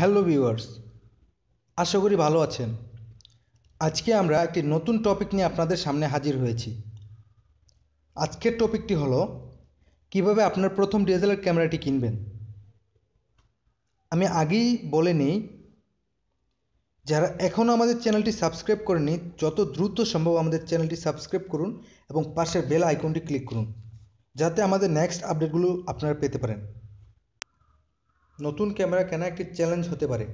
hello viewers আশা করি ভালো আছেন আজকে আমরা একটি নতুন টপিক নিয়ে আপনাদের সামনে হাজির হয়েছি আজকের টপিকটি হলো কিভাবে আপনার প্রথম ডিএসএলআর ক্যামেরাটি কিনবেন আমি আগেই বলে নিই যারা এখনও আমাদের চ্যানেলটি সাবস্ক্রাইব করেনি যত দ্রুত সম্ভব আমাদের চ্যানেলটি সাবস্ক্রাইব করুন এবং পাশের বেল আইকনটি ক্লিক করুন যাতে আমাদের নেক্সট আপডেটগুলো আপনারা পেতে পারেন নতুন ক্যামেরা কেনা একটি চ্যালেঞ্জ হতে পারে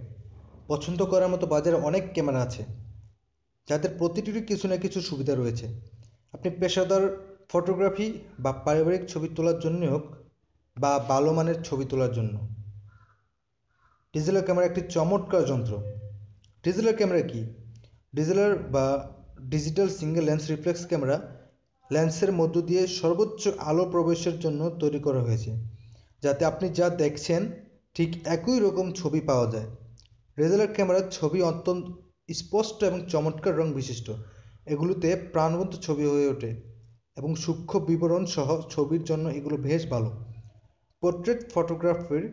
পছন্দ করার মতো বাজারে অনেক ক্যামেরা আছে যাদের প্রতিটিরই কিছু না কিছু সুবিধা রয়েছে আপনি পেশাদার ফটোগ্রাফি বা পারিবারিক ছবি তোলার জন্য হোক বা ভালো মানের ছবি তোলার জন্য ডিজিটাল ক্যামেরা একটি চমৎকার যন্ত্র ডিজিটাল ক্যামেরা কি ডিজিটাল বা digital single lens reflex camera লেন্সের মধ্য দিয়ে সর্বোচ্চ আলো প্রবেশের জন্য তৈরি করা হয়েছে যাতে আপনি যা দেখছেন ঠিক একই রকম ছবি পাওয়া যায় রেজালার ক্যামেরার ছবি অত্যন্ত স্পষ্ট এবং চমৎকার রং বিশিষ্ট এগুলোতে প্রাণবন্ত ছবি হয়ে ওঠে এবং সূক্ষ্ম বিবরণ সহ ছবির জন্য এগুলো বেশ ভালো পোর্ট্রেট ফটোগ্রাফির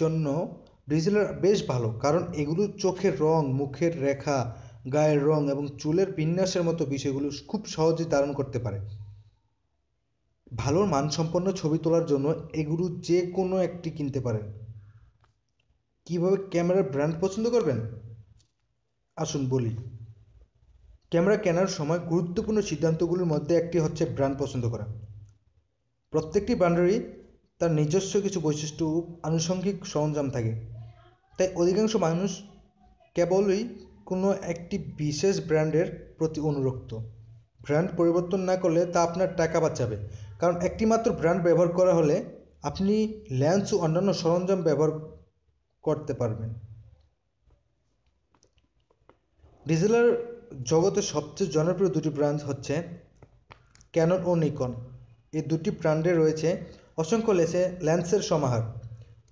জন্য ডিজেলার বেশ ভালো কারণ এগুলো চোখের রং মুখের রেখা গায়ের রং এবং চুলের বিন্যাসের মতো বিষয়গুলো খুব সহজে ধারণ করতে পারে ভালো মানসম্পন্ন ছবি তোলার জন্য এগুলো যে কোনো একটি কিনতে পারেন কিভাবে ক্যামেরার ব্র্যান্ড পছন্দ করবেন আসুন বলি ক্যামেরা কেনার সময় গুরুত্বপূর্ণ সিদ্ধান্তগুলোর মধ্যে একটি হচ্ছে ব্র্যান্ড পছন্দ করা প্রত্যেকটি ব্র্যান্ডেরই তার নিজস্ব কিছু বৈশিষ্ট্য আনুষঙ্গিক সরঞ্জাম থাকে তাই অধিকাংশ মানুষ কেবলই কোনো একটি বিশেষ ব্র্যান্ডের প্রতি অনুরক্ত ব্র্যান্ড পরিবর্তন না করলে তা আপনার টাকা বাঁচাবে কারণ একটি মাত্র ব্র্যান্ড ব্যবহার করা হলে আপনি ল্যান্স ও অন্যান্য সরঞ্জাম ব্যবহার করতে পারবেন ডিজেলার জগতের সবচেয়ে জনপ্রিয় দুটি ব্র্যান্ড হচ্ছে ক্যানন ও নিকন এই দুটি ব্র্যান্ডে রয়েছে অসংখ্য লেসে ল্যান্সের সমাহার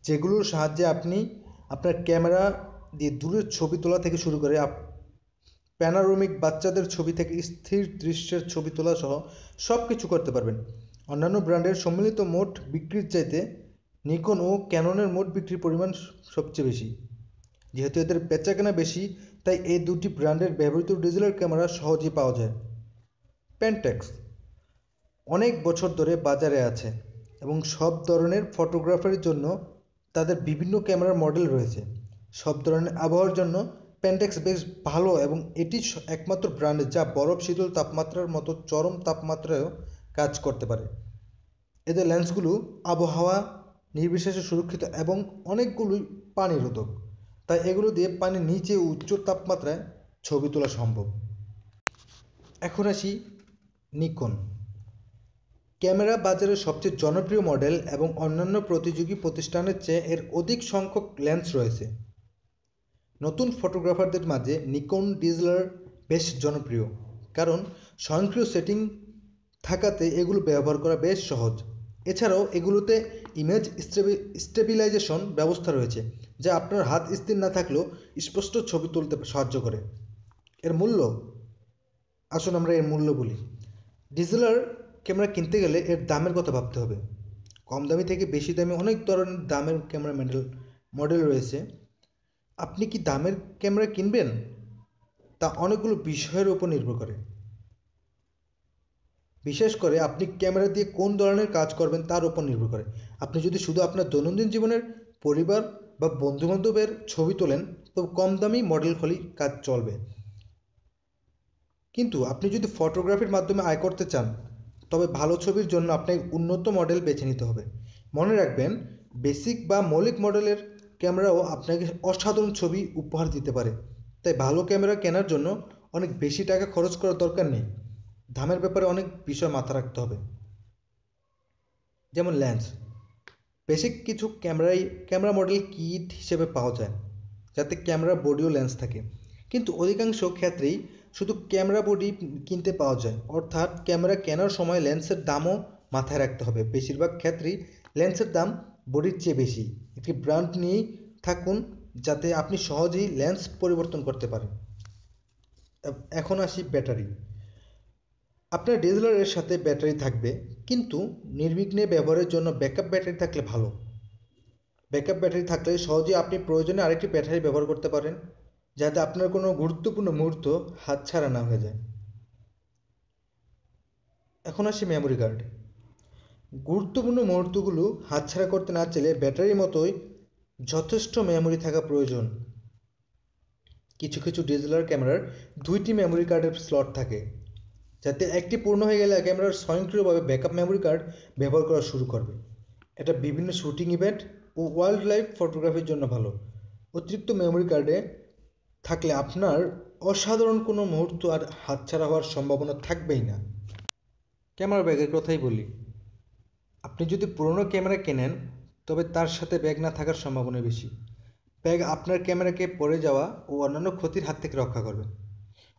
যেগুলোর সাহায্যে আপনি আপনার ক্যামেরা দিয়ে দূরের ছবি তোলা থেকে শুরু করে প্যানারোমিক বাচ্চাদের ছবি থেকে স্থির দৃশ্যের ছবি তোলা সহ সব কিছু করতে পারবেন অন্যান্য ব্র্যান্ডের সম্মিলিত মোট বিক্রির চাইতে নিকন ও ক্যাননের মোট বিক্রির পরিমাণ সবচেয়ে বেশি যেহেতু এদের বেচাকেনা বেশি তাই এই দুটি ব্র্যান্ডের ব্যবহৃত ডিজিটাল ক্যামেরা সহজেই পাওয়া যায় প্যান্টেক্স অনেক বছর ধরে বাজারে আছে এবং সব ধরনের ফটোগ্রাফারের জন্য তাদের বিভিন্ন ক্যামেরার মডেল রয়েছে সব ধরনের আবহাওয়ার জন্য প্যান্টেক্স বেশ ভালো এবং এটি একমাত্র ব্র্যান্ড যা বরফ শীতল তাপমাত্রার মতো চরম তাপমাত্রায়ও কাজ করতে পারে এদের লেন্সগুলো আবহাওয়া নির্বিশেষে সুরক্ষিত এবং অনেকগুলোই পানি রোধক তাই এগুলো দিয়ে পানির নিচে উচ্চ তাপমাত্রায় ছবি তোলা সম্ভব এখন আসি নিকন ক্যামেরা বাজারের সবচেয়ে জনপ্রিয় মডেল এবং অন্যান্য প্রতিযোগী প্রতিষ্ঠানের চেয়ে এর অধিক সংখ্যক লেন্স রয়েছে নতুন ফটোগ্রাফারদের মাঝে নিকন ডিজলার বেশ জনপ্রিয় কারণ স্বয়ংক্রিয় সেটিং থাকাতে এগুলো ব্যবহার করা বেশ সহজ এছাড়াও এগুলোতে ইমেজ স্টেবিলাইজেশন ব্যবস্থা রয়েছে যা আপনার হাত স্থির না থাকলেও স্পষ্ট ছবি তুলতে সাহায্য করে এর মূল্য আসুন আমরা এর মূল্য বলি ডিজিটাল ক্যামেরা কিনতে গেলে এর দামের কথা ভাবতে হবে কম দামি থেকে বেশি দামি অনেক ধরনের দামের ক্যামেরা মডেল মডেল রয়েছে আপনি কি দামের ক্যামেরা কিনবেন তা অনেকগুলো বিষয়ের উপর নির্ভর করে বিশেষ করে আপনি ক্যামেরা দিয়ে কোন ধরনের কাজ করবেন তার উপর নির্ভর করে আপনি যদি শুধু আপনার দৈনন্দিন জীবনের পরিবার বা বন্ধুবান্ধবের ছবি তোলেন তো কম দামি মডেল হলেই কাজ চলবে কিন্তু আপনি যদি ফটোগ্রাফির মাধ্যমে আয় করতে চান তবে ভালো ছবির জন্য আপনাকে উন্নত মডেল বেছে নিতে হবে মনে রাখবেন বেসিক বা মৌলিক মডেলের ক্যামেরাও আপনাকে অসাধারণ ছবি উপহার দিতে পারে তাই ভালো ক্যামেরা কেনার জন্য অনেক বেশি টাকা খরচ করার দরকার নেই দামের ব্যাপারে অনেক বিষয় মাথায় রাখতে হবে যেমন লেন্স বেসিক কিছু ক্যামেরাই ক্যামেরা মডেল কিট হিসেবে পাওয়া যায় যাতে ক্যামেরা বডিও লেন্স থাকে কিন্তু অধিকাংশ ক্ষেত্রেই শুধু ক্যামেরা বডি কিনতে পাওয়া যায় অর্থাৎ ক্যামেরা কেনার সময় লেন্সের দামও মাথায় রাখতে হবে বেশিরভাগ ক্ষেত্রেই লেন্সের দাম বডির চেয়ে বেশি একটি ব্র্যান্ড নিয়েই থাকুন যাতে আপনি সহজেই লেন্স পরিবর্তন করতে পারেন এখন আসি ব্যাটারি আপনার ডিজেলারের সাথে ব্যাটারি থাকবে কিন্তু নির্বিঘ্নে ব্যবহারের জন্য ব্যাকআপ ব্যাটারি থাকলে ভালো ব্যাকআপ ব্যাটারি থাকলে সহজে আপনি প্রয়োজনে আরেকটি ব্যাটারি ব্যবহার করতে পারেন যাতে আপনার কোনো গুরুত্বপূর্ণ মুহূর্ত হাতছাড়া না হয়ে যায় এখন আসি মেমোরি কার্ড গুরুত্বপূর্ণ মুহূর্তগুলো হাতছাড়া করতে না চাইলে ব্যাটারির মতোই যথেষ্ট মেমোরি থাকা প্রয়োজন কিছু কিছু ডিএসএলআর ক্যামেরার দুইটি মেমোরি কার্ডের স্লট থাকে যাতে একটি পূর্ণ হয়ে গেলে ক্যামেরার স্বয়ংক্রিয়ভাবে ব্যাকআপ মেমোরি কার্ড ব্যবহার করা শুরু করবে এটা বিভিন্ন শুটিং ইভেন্ট ও ওয়াইল্ড লাইফ ফটোগ্রাফির জন্য ভালো অতিরিক্ত মেমোরি কার্ডে থাকলে আপনার অসাধারণ কোনো মুহূর্ত আর হাতছাড়া হওয়ার সম্ভাবনা থাকবেই না ক্যামেরা ব্যাগের কথাই বলি আপনি যদি পুরনো ক্যামেরা কেনেন তবে তার সাথে ব্যাগ না থাকার সম্ভাবনা বেশি ব্যাগ আপনার ক্যামেরাকে পড়ে যাওয়া ও অন্যান্য ক্ষতির হাত থেকে রক্ষা করবে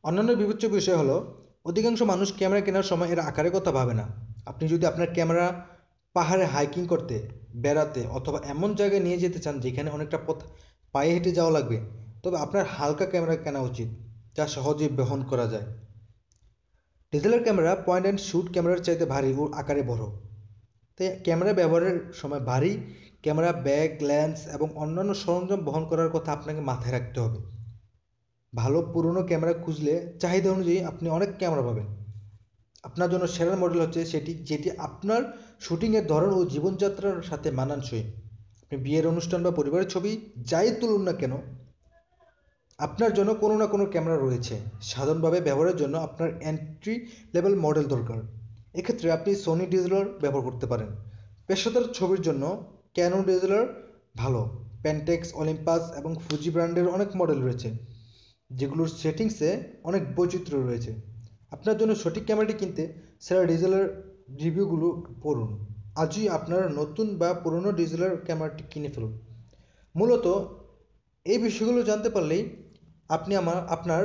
অন্যান্য বিবেচ্য বিষয় হলো অধিকাংশ মানুষ ক্যামেরা কেনার সময় এর আকারের কথা ভাবে না আপনি যদি আপনার ক্যামেরা পাহাড়ে হাইকিং করতে বেড়াতে অথবা এমন জায়গায় নিয়ে যেতে চান যেখানে অনেকটা পথ পায়ে হেঁটে যাওয়া লাগবে তবে আপনার হালকা ক্যামেরা কেনা উচিত যা সহজেই বহন করা যায় digital camera point and shoot ক্যামেরার চাইতে ভারী ও আকারে বড় তাই ক্যামেরা ব্যবহারের সময় ভারী ক্যামেরা ব্যাগ লেন্স এবং অন্যান্য সরঞ্জাম বহন করার কথা আপনাকে মাথায় রাখতে হবে ভালো পুরনো ক্যামেরা খুঁজলে চাহিদা অনুযায়ী আপনি অনেক ক্যামেরা পাবেন আপনার জন্য সেরা মডেল হচ্ছে সেটি যেটি আপনার শ্যুটিংয়ের ধরন ও জীবনযাত্রার সাথে মানানসই আপনি বিয়ের অনুষ্ঠান বা পরিবারের ছবি যাই তুলুন না কেন আপনার জন্য কোনো না কোনো ক্যামেরা রয়েছে সাধারণভাবে ব্যবহারের জন্য আপনার এন্ট্রি লেভেল মডেল দরকার এক্ষেত্রে আপনি সোনি ডিজেলার ব্যবহার করতে পারেন পেশাদার ছবির জন্য ক্যানন ডিজেলার ভালো প্যান্টেক্স অলিম্পাস এবং ফুজি ব্র্যান্ডের অনেক মডেল রয়েছে যেগুলোর সেটিংসে অনেক বৈচিত্র্য রয়েছে আপনার জন্য সঠিক ক্যামেরাটি কিনতে সেরা ডিজেলের রিভিউগুলো পড়ুন আজই আপনার নতুন বা পুরনো ডিজেলের ক্যামেরাটি কিনে ফেলুন মূলত এই বিষয়গুলো জানতে পারলেই আপনি আমার আপনার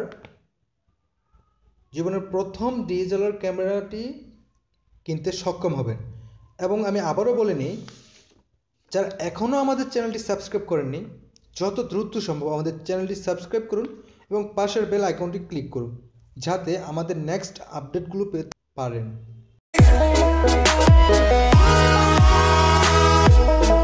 জীবনের প্রথম ডিএসএলআর ক্যামেরাটি কিনতে সক্ষম হবেন এবং আমি আবারও বলে নিই যারা এখনও আমাদের চ্যানেলটি সাবস্ক্রাইব করেননি যত দ্রুত সম্ভব আমাদের চ্যানেলটি সাবস্ক্রাইব করুন এবং পাশের বেল আইকনটি ক্লিক করুন যাতে আমাদের নেক্সট আপডেটগুলো পেতে পারেন